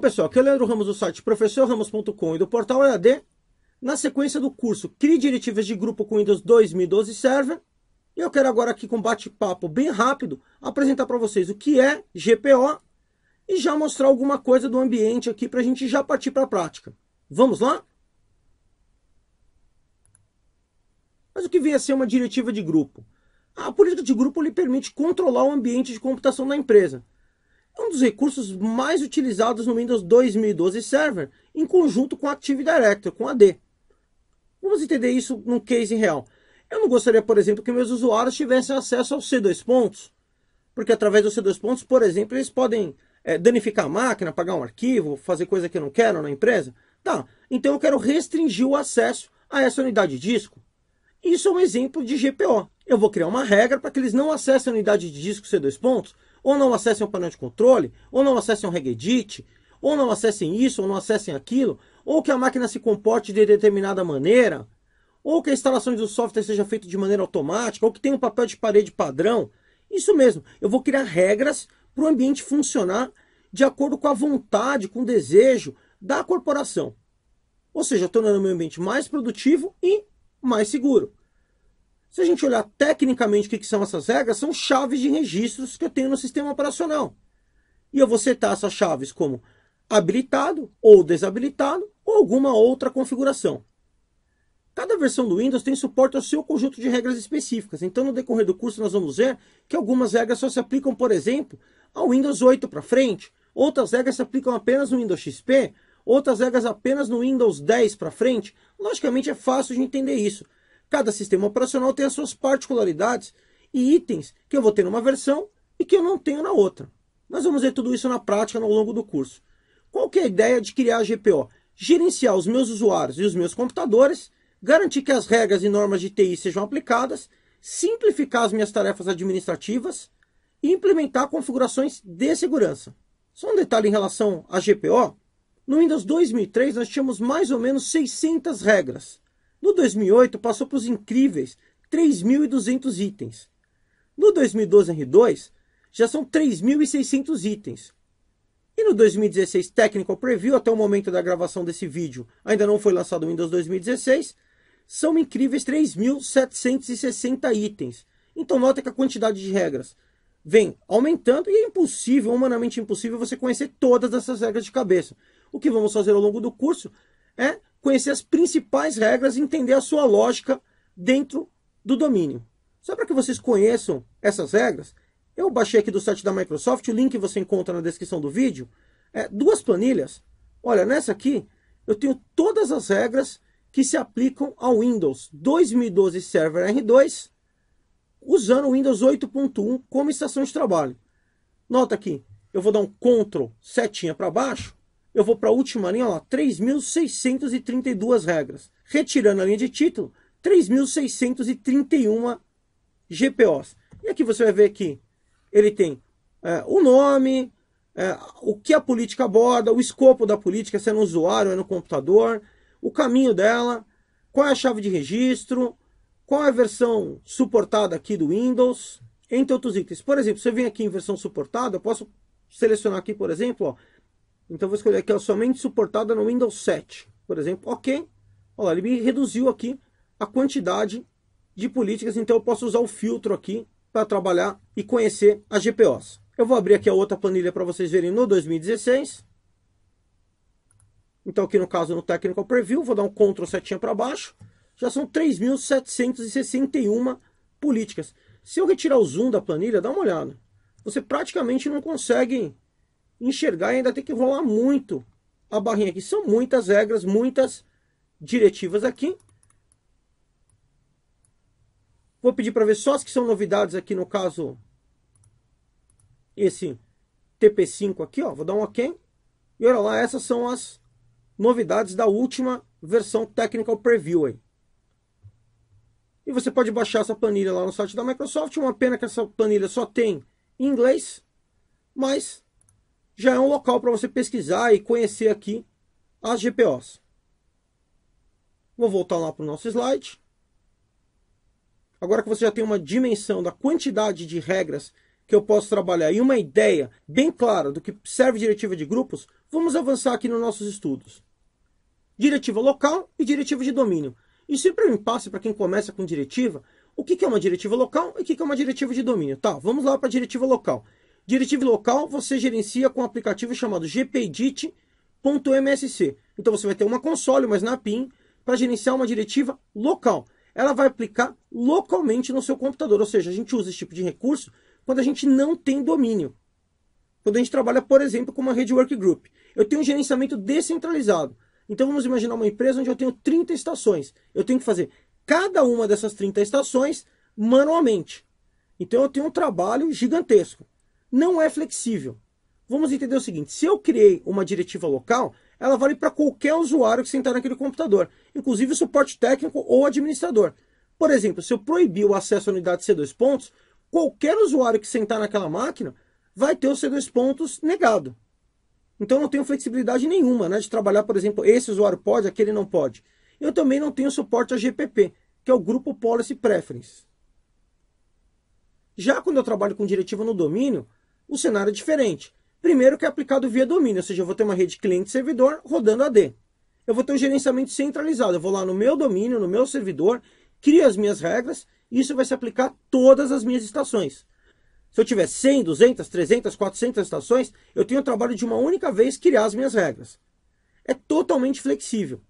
Então, pessoal, aqui é o Leandro Ramos do site professorramos.com e do portal EAD. Na sequência do curso Crie Diretivas de Grupo com Windows 2012 Server. E eu quero agora aqui com bate-papo bem rápido apresentar para vocês o que é GPO e já mostrar alguma coisa do ambiente aqui para a gente já partir para a prática. Vamos lá? Mas o que vem a ser uma diretiva de grupo? A política de grupo lhe permite controlar o ambiente de computação da empresa, um dos recursos mais utilizados no Windows 2012 Server, em conjunto com Active Directory, com AD. Vamos entender isso num case real. Eu não gostaria, por exemplo, que meus usuários tivessem acesso ao C2 pontos, porque através do C2 pontos, por exemplo, eles podem é, danificar a máquina, pagar um arquivo, fazer coisa que eu não quero na empresa. Tá, então eu quero restringir o acesso a essa unidade de disco. Isso é um exemplo de GPO. Eu vou criar uma regra para que eles não acessem a unidade de disco C2 pontos ou não acessem o painel de controle, ou não acessem o Regedit, ou não acessem isso, ou não acessem aquilo, ou que a máquina se comporte de determinada maneira, ou que a instalação do software seja feita de maneira automática, ou que tenha um papel de parede padrão. Isso mesmo, eu vou criar regras para o ambiente funcionar de acordo com a vontade, com o desejo da corporação. Ou seja, tornando o meu ambiente mais produtivo e mais seguro. Se a gente olhar tecnicamente o que são essas regras, são chaves de registros que eu tenho no sistema operacional. E eu vou setar essas chaves como habilitado ou desabilitado ou alguma outra configuração. Cada versão do Windows tem suporte ao seu conjunto de regras específicas. Então, no decorrer do curso, nós vamos ver que algumas regras só se aplicam, por exemplo, ao Windows 8 para frente, outras regras se aplicam apenas no Windows XP, outras regras apenas no Windows 10 para frente. Logicamente, é fácil de entender isso. Cada sistema operacional tem as suas particularidades e itens que eu vou ter numa versão e que eu não tenho na outra. Nós vamos ver tudo isso na prática ao longo do curso. Qual que é a ideia de criar a GPO? Gerenciar os meus usuários e os meus computadores, garantir que as regras e normas de TI sejam aplicadas, simplificar as minhas tarefas administrativas e implementar configurações de segurança. Só um detalhe em relação à GPO, no Windows 2003 nós tínhamos mais ou menos 600 regras. No 2008 passou para os incríveis 3.200 itens. No 2012 R2 já são 3.600 itens. E no 2016 Technical Preview, até o momento da gravação desse vídeo, ainda não foi lançado o Windows 2016, são incríveis 3.760 itens. Então nota que a quantidade de regras vem aumentando e é impossível, humanamente impossível, você conhecer todas essas regras de cabeça. O que vamos fazer ao longo do curso é conhecer as principais regras e entender a sua lógica dentro do domínio. Só para que vocês conheçam essas regras, eu baixei aqui do site da Microsoft, o link você encontra na descrição do vídeo, é, duas planilhas. Olha, nessa aqui eu tenho todas as regras que se aplicam ao Windows 2012 Server R2, usando o Windows 8.1 como estação de trabalho. Nota aqui, eu vou dar um Ctrl setinha para baixo, eu vou para a última linha, ó, 3.632 regras. Retirando a linha de título, 3.631 GPOs. E aqui você vai ver que ele tem é, o nome, é, o que a política aborda, o escopo da política, se é no usuário, é no computador, o caminho dela, qual é a chave de registro, qual é a versão suportada aqui do Windows, entre outros itens. Por exemplo, se eu vim aqui em versão suportada, eu posso selecionar aqui, por exemplo, ó, então vou escolher aqui, ó, somente suportada no Windows 7, por exemplo. Ok. Olha ele me reduziu aqui a quantidade de políticas, então eu posso usar o filtro aqui para trabalhar e conhecer as GPOs. Eu vou abrir aqui a outra planilha para vocês verem no 2016. Então aqui no caso no Technical Preview, vou dar um Ctrl setinha para baixo. Já são 3.761 políticas. Se eu retirar o zoom da planilha, dá uma olhada. Você praticamente não consegue enxergar e ainda tem que rolar muito a barrinha aqui. São muitas regras, muitas diretivas aqui. Vou pedir para ver só as que são novidades aqui, no caso, esse TP5 aqui, ó. Vou dar um OK. E olha lá, essas são as novidades da última versão Technical Preview aí. E você pode baixar essa planilha lá no site da Microsoft. Uma pena que essa planilha só tem em inglês, mas já é um local para você pesquisar e conhecer aqui as GPOs. Vou voltar lá para o nosso slide. Agora que você já tem uma dimensão da quantidade de regras que eu posso trabalhar e uma ideia bem clara do que serve diretiva de grupos, vamos avançar aqui nos nossos estudos. Diretiva local e diretiva de domínio. E sempre um impasse para quem começa com diretiva, o que é uma diretiva local e o que é uma diretiva de domínio. Tá, vamos lá para a diretiva local. Diretivo local você gerencia com um aplicativo chamado gpedit.msc. Então você vai ter uma console, uma Snapin, para gerenciar uma diretiva local. Ela vai aplicar localmente no seu computador, ou seja, a gente usa esse tipo de recurso quando a gente não tem domínio. Quando a gente trabalha, por exemplo, com uma rede workgroup. Eu tenho um gerenciamento descentralizado. Então vamos imaginar uma empresa onde eu tenho 30 estações. Eu tenho que fazer cada uma dessas 30 estações manualmente. Então eu tenho um trabalho gigantesco não é flexível. Vamos entender o seguinte: se eu criei uma diretiva local, ela vale para qualquer usuário que sentar naquele computador, inclusive o suporte técnico ou administrador. Por exemplo, se eu proibir o acesso à unidade C2 pontos, qualquer usuário que sentar naquela máquina vai ter o C2 pontos negado. Então não tenho flexibilidade nenhuma né, de trabalhar, por exemplo, esse usuário pode, aquele não pode. Eu também não tenho suporte a GPP, que é o Grupo Policy Preference. Já quando eu trabalho com diretiva no domínio, o cenário é diferente. Primeiro que é aplicado via domínio, ou seja, eu vou ter uma rede cliente-servidor rodando AD. Eu vou ter um gerenciamento centralizado, eu vou lá no meu domínio, no meu servidor, crio as minhas regras, e isso vai se aplicar a todas as minhas estações. Se eu tiver 100, 200, 300, 400 estações, eu tenho o trabalho de uma única vez criar as minhas regras. É totalmente flexível.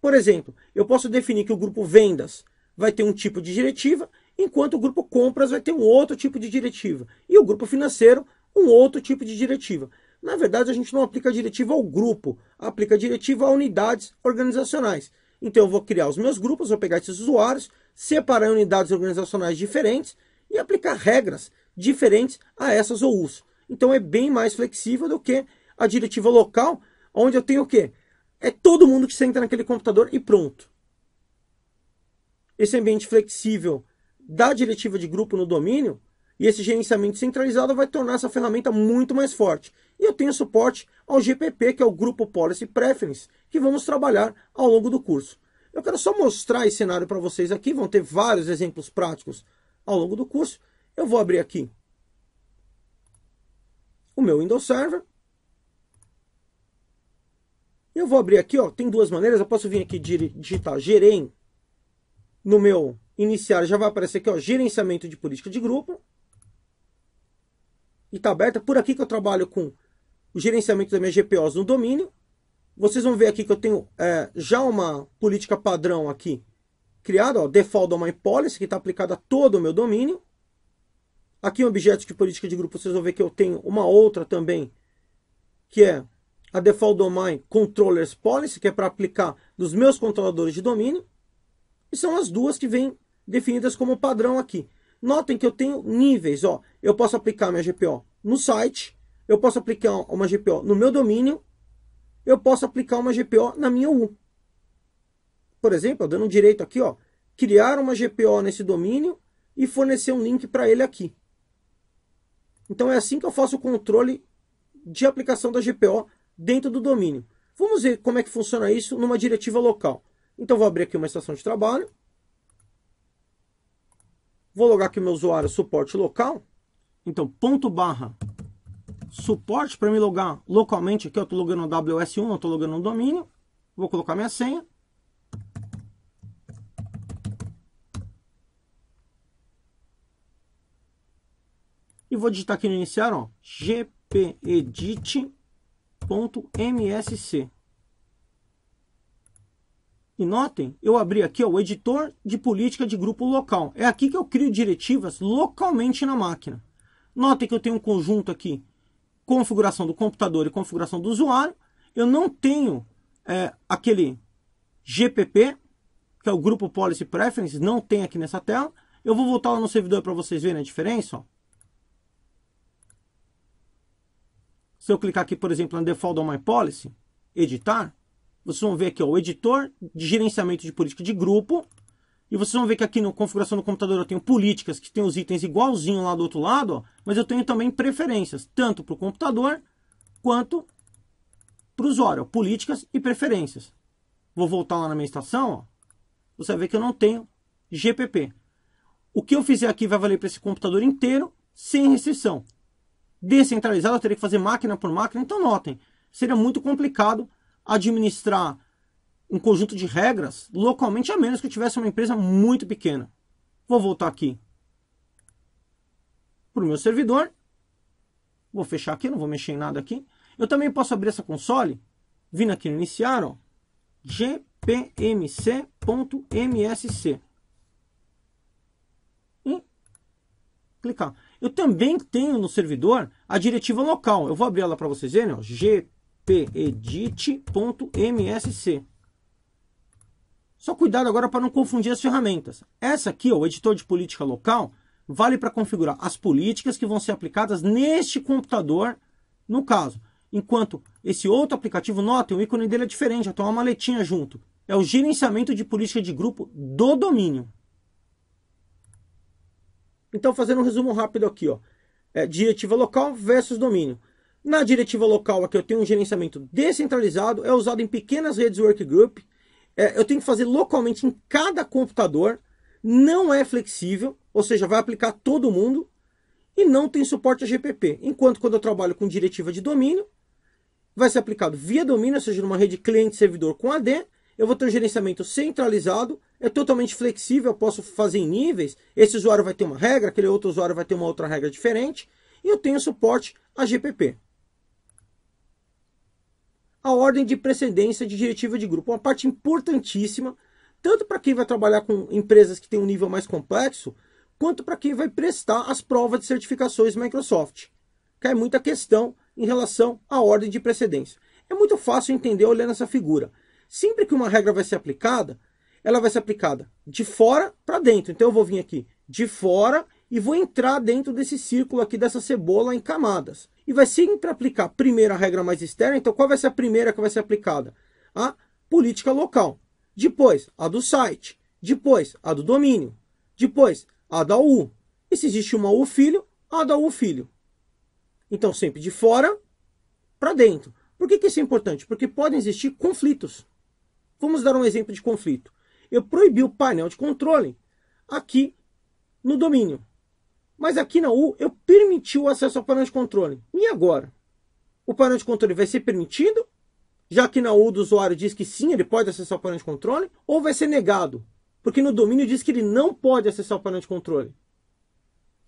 Por exemplo, eu posso definir que o grupo vendas vai ter um tipo de diretiva, enquanto o grupo compras vai ter um outro tipo de diretiva. E o grupo financeiro um outro tipo de diretiva. Na verdade, a gente não aplica diretiva ao grupo, aplica diretiva a unidades organizacionais. Então, eu vou criar os meus grupos, vou pegar esses usuários, separar unidades organizacionais diferentes e aplicar regras diferentes a essas ou uso. Então, é bem mais flexível do que a diretiva local, onde eu tenho o quê? É todo mundo que senta naquele computador e pronto. Esse ambiente flexível da diretiva de grupo no domínio e esse gerenciamento centralizado vai tornar essa ferramenta muito mais forte. E eu tenho suporte ao GPP, que é o Grupo Policy Preference, que vamos trabalhar ao longo do curso. Eu quero só mostrar esse cenário para vocês aqui, vão ter vários exemplos práticos ao longo do curso. Eu vou abrir aqui o meu Windows Server. Eu vou abrir aqui, ó, tem duas maneiras, eu posso vir aqui digitar gerem no meu iniciar, já vai aparecer aqui, ó, gerenciamento de política de grupo e está aberta. Por aqui que eu trabalho com o gerenciamento das minhas GPOs no domínio. Vocês vão ver aqui que eu tenho é, já uma política padrão aqui criada, ó, default domain policy, que está aplicada a todo o meu domínio. Aqui em objetos de política de grupo, vocês vão ver que eu tenho uma outra também, que é a default domain controllers policy, que é para aplicar nos meus controladores de domínio. E são as duas que vêm definidas como padrão aqui. Notem que eu tenho níveis, ó. Eu posso aplicar minha GPO no site, eu posso aplicar uma GPO no meu domínio, eu posso aplicar uma GPO na minha U. Por exemplo, dando um direito aqui, ó, criar uma GPO nesse domínio e fornecer um link para ele aqui. Então é assim que eu faço o controle de aplicação da GPO dentro do domínio. Vamos ver como é que funciona isso numa diretiva local. Então vou abrir aqui uma estação de trabalho. Vou logar aqui o meu usuário suporte local. Então, ponto barra suporte para me logar localmente. Aqui eu estou logando no WS1, não estou logando no domínio. Vou colocar minha senha. E vou digitar aqui no iniciar, ó, gpedit.msc. E notem, eu abri aqui ó, o editor de política de grupo local. É aqui que eu crio diretivas localmente na máquina. Notem que eu tenho um conjunto aqui, configuração do computador e configuração do usuário. Eu não tenho é, aquele GPP, que é o Grupo Policy Preferences, não tem aqui nessa tela. Eu vou voltar lá no servidor para vocês verem a diferença. Ó. Se eu clicar aqui, por exemplo, no Default on My Policy, editar, vocês vão ver aqui ó, o editor de gerenciamento de política de grupo. E vocês vão ver que aqui na configuração do computador eu tenho políticas que tem os itens igualzinho lá do outro lado, ó, mas eu tenho também preferências, tanto para o computador quanto para o usuário. políticas e preferências. Vou voltar lá na minha estação, você vai ver que eu não tenho GPP. O que eu fizer aqui vai valer para esse computador inteiro, sem restrição. Descentralizado, eu teria que fazer máquina por máquina, então notem, seria muito complicado administrar um conjunto de regras localmente, a menos que eu tivesse uma empresa muito pequena. Vou voltar aqui para o meu servidor. Vou fechar aqui, não vou mexer em nada aqui. Eu também posso abrir essa console, vindo aqui no iniciar, ó, gpmc.msc. E clicar. Eu também tenho no servidor a diretiva local. Eu vou abrir ela para vocês verem, ó, gp pedit.msc. Só cuidado agora para não confundir as ferramentas. Essa aqui, ó, o editor de política local, vale para configurar as políticas que vão ser aplicadas neste computador, no caso. Enquanto esse outro aplicativo, notem, o ícone dele é diferente, até uma maletinha junto. É o gerenciamento de política de grupo do domínio. Então, fazendo um resumo rápido aqui, ó. É, diretiva local versus domínio. Na diretiva local, aqui eu tenho um gerenciamento descentralizado, é usado em pequenas redes workgroup. É, eu tenho que fazer localmente em cada computador, não é flexível, ou seja, vai aplicar todo mundo e não tem suporte a GPP. Enquanto quando eu trabalho com diretiva de domínio, vai ser aplicado via domínio, ou seja, numa rede cliente-servidor com AD, eu vou ter um gerenciamento centralizado, é totalmente flexível, eu posso fazer em níveis, esse usuário vai ter uma regra, aquele outro usuário vai ter uma outra regra diferente, e eu tenho suporte a GPP a ordem de precedência de diretiva de grupo, uma parte importantíssima, tanto para quem vai trabalhar com empresas que têm um nível mais complexo, quanto para quem vai prestar as provas de certificações Microsoft. Cai é muita questão em relação à ordem de precedência. É muito fácil entender olhando essa figura. Sempre que uma regra vai ser aplicada, ela vai ser aplicada de fora para dentro. Então eu vou vir aqui de fora e vou entrar dentro desse círculo aqui dessa cebola em camadas e vai sempre aplicar primeiro a regra mais externa. Então, qual vai ser a primeira que vai ser aplicada? A política local. Depois, a do site. Depois, a do domínio. Depois, a da U. E se existe uma U filho, a da U filho. Então, sempre de fora para dentro. Por que, que isso é importante? Porque podem existir conflitos. Vamos dar um exemplo de conflito. Eu proibi o painel de controle aqui no domínio. Mas aqui na U eu permiti o acesso ao painel de controle. E agora? O painel de controle vai ser permitido? Já que na U do usuário diz que sim, ele pode acessar o painel de controle, ou vai ser negado? Porque no domínio diz que ele não pode acessar o painel de controle.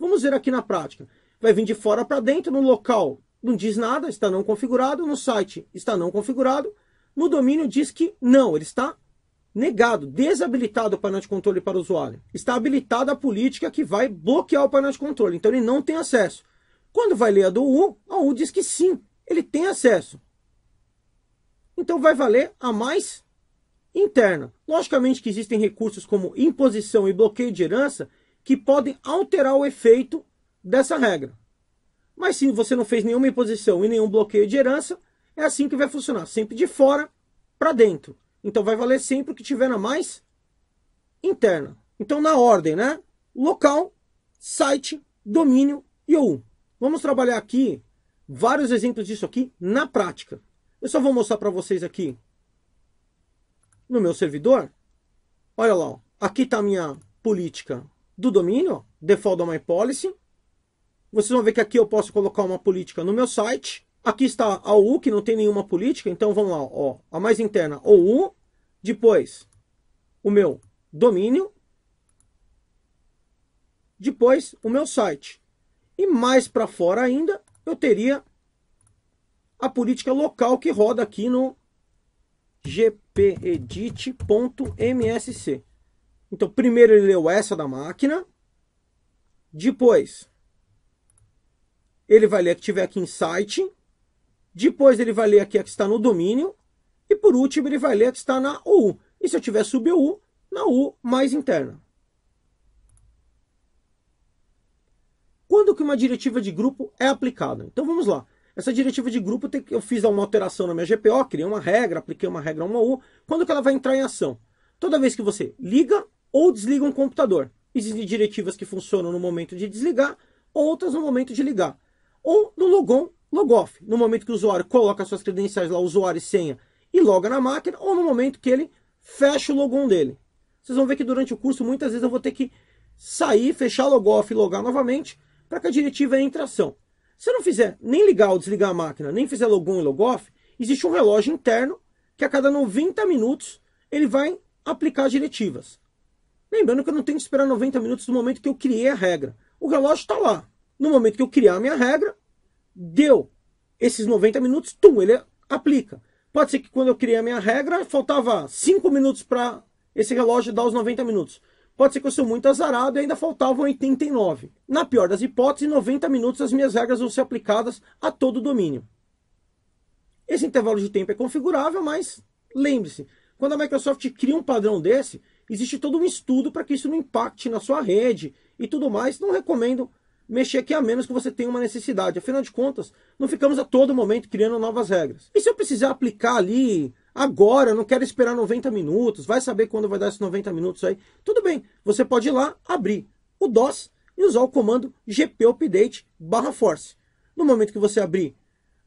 Vamos ver aqui na prática. Vai vir de fora para dentro, no local não diz nada, está não configurado, no site está não configurado, no domínio diz que não, ele está negado, desabilitado o painel de controle para o usuário. Está habilitada a política que vai bloquear o painel de controle, então ele não tem acesso. Quando vai ler a do U, a U diz que sim, ele tem acesso. Então vai valer a mais interna. Logicamente que existem recursos como imposição e bloqueio de herança que podem alterar o efeito dessa regra. Mas se você não fez nenhuma imposição e nenhum bloqueio de herança, é assim que vai funcionar, sempre de fora para dentro. Então vai valer sempre o que tiver na mais interna. Então na ordem, né? Local, site, domínio e OU. Vamos trabalhar aqui vários exemplos disso aqui na prática. Eu só vou mostrar para vocês aqui no meu servidor. Olha lá, ó. aqui está a minha política do domínio, default domain policy. Vocês vão ver que aqui eu posso colocar uma política no meu site Aqui está a U, que não tem nenhuma política. Então vamos lá, ó. A mais interna, ou U. Depois, o meu domínio. Depois, o meu site. E mais para fora ainda, eu teria a política local que roda aqui no gpedit.msc. Então, primeiro ele leu essa da máquina. Depois, ele vai ler que tiver aqui em site. Depois ele vai ler aqui a que está no domínio. E por último, ele vai ler a que está na U. E se eu tiver sub U na U mais interna. Quando que uma diretiva de grupo é aplicada? Então vamos lá. Essa diretiva de grupo tem que eu fiz uma alteração na minha GPO, criei uma regra, apliquei uma regra a uma U. Quando que ela vai entrar em ação? Toda vez que você liga ou desliga um computador. Existem diretivas que funcionam no momento de desligar, outras no momento de ligar. Ou no logon logoff, no momento que o usuário coloca suas credenciais lá, usuário e senha, e loga na máquina, ou no momento que ele fecha o logon dele. Vocês vão ver que durante o curso, muitas vezes eu vou ter que sair, fechar logoff e logar novamente, para que a diretiva entre em ação. Se eu não fizer nem ligar ou desligar a máquina, nem fizer logon e logoff, existe um relógio interno que a cada 90 minutos ele vai aplicar diretivas. Lembrando que eu não tenho que esperar 90 minutos do momento que eu criei a regra. O relógio está lá. No momento que eu criar a minha regra, deu esses 90 minutos, tum, ele aplica. Pode ser que quando eu criei a minha regra, faltava 5 minutos para esse relógio dar os 90 minutos. Pode ser que eu sou muito azarado e ainda faltavam 89. Na pior das hipóteses, em 90 minutos as minhas regras vão ser aplicadas a todo o domínio. Esse intervalo de tempo é configurável, mas lembre-se, quando a Microsoft cria um padrão desse, existe todo um estudo para que isso não impacte na sua rede e tudo mais. Não recomendo mexer aqui a menos que você tenha uma necessidade. Afinal de contas, não ficamos a todo momento criando novas regras. E se eu precisar aplicar ali agora, não quero esperar 90 minutos, vai saber quando vai dar esses 90 minutos aí. Tudo bem, você pode ir lá, abrir o DOS e usar o comando gpupdate barra force. No momento que você abrir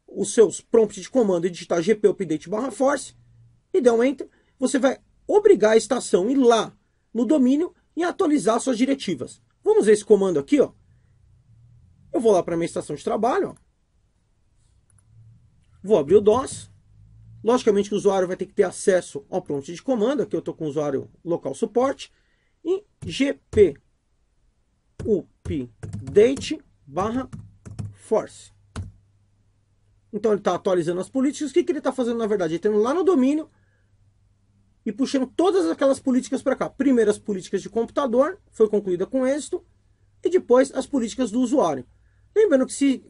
os seus prompts de comando e digitar gpupdate barra force e der um enter, você vai obrigar a estação a ir lá no domínio e atualizar suas diretivas. Vamos ver esse comando aqui, ó. Eu vou lá para minha estação de trabalho, vou abrir o DOS. Logicamente que o usuário vai ter que ter acesso ao prompt de comando, aqui eu estou com o usuário local suporte, e gpupdate barra force. Então ele está atualizando as políticas. O que, que ele está fazendo na verdade? Ele está indo lá no domínio e puxando todas aquelas políticas para cá. Primeiro as políticas de computador, foi concluída com êxito, e depois as políticas do usuário. Lembrando que se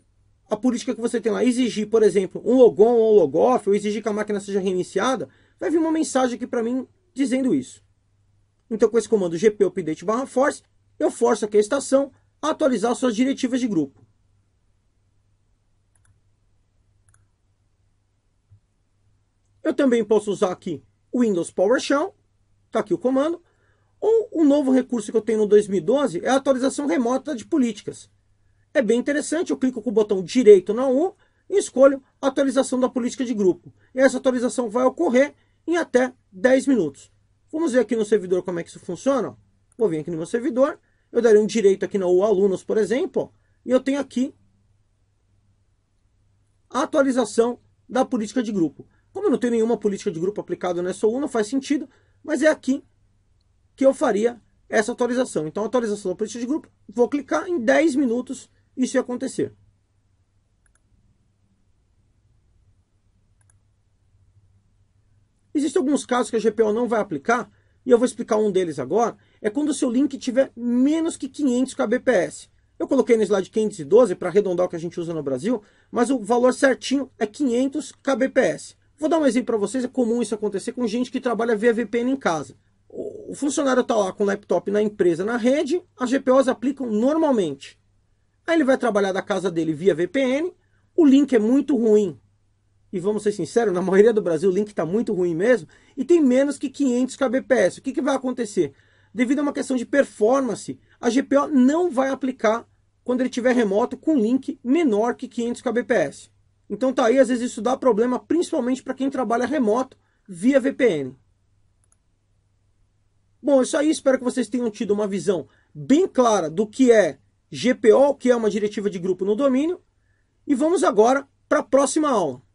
a política que você tem lá exigir, por exemplo, um logon ou um logoff, ou exigir que a máquina seja reiniciada, vai vir uma mensagem aqui para mim dizendo isso. Então, com esse comando gp update barra force, eu forço aqui a estação a atualizar suas diretivas de grupo. Eu também posso usar aqui o Windows PowerShell, está aqui o comando, ou um novo recurso que eu tenho no 2012 é a atualização remota de políticas. É bem interessante, eu clico com o botão direito na U e escolho atualização da política de grupo. E essa atualização vai ocorrer em até 10 minutos. Vamos ver aqui no servidor como é que isso funciona. Vou vir aqui no meu servidor, eu darei um direito aqui na U alunos, por exemplo, e eu tenho aqui a atualização da política de grupo. Como eu não tenho nenhuma política de grupo aplicada nessa U, não faz sentido, mas é aqui que eu faria essa atualização. Então, atualização da política de grupo, vou clicar em 10 minutos, isso ia acontecer. Existem alguns casos que a GPO não vai aplicar, e eu vou explicar um deles agora, é quando o seu link tiver menos que 500 kbps. Eu coloquei no slide 512 para arredondar o que a gente usa no Brasil, mas o valor certinho é 500 kbps. Vou dar um exemplo para vocês, é comum isso acontecer com gente que trabalha via VPN em casa. O funcionário está lá com o laptop na empresa, na rede, as GPOs aplicam normalmente. Aí ele vai trabalhar da casa dele via VPN. O link é muito ruim. E vamos ser sinceros, na maioria do Brasil o link está muito ruim mesmo. E tem menos que 500 kbps. O que, que vai acontecer? Devido a uma questão de performance, a GPO não vai aplicar quando ele tiver remoto com link menor que 500 kbps. Então tá aí, às vezes isso dá problema, principalmente para quem trabalha remoto via VPN. Bom, é isso aí, espero que vocês tenham tido uma visão bem clara do que é GPO, que é uma diretiva de grupo no domínio, e vamos agora para a próxima aula.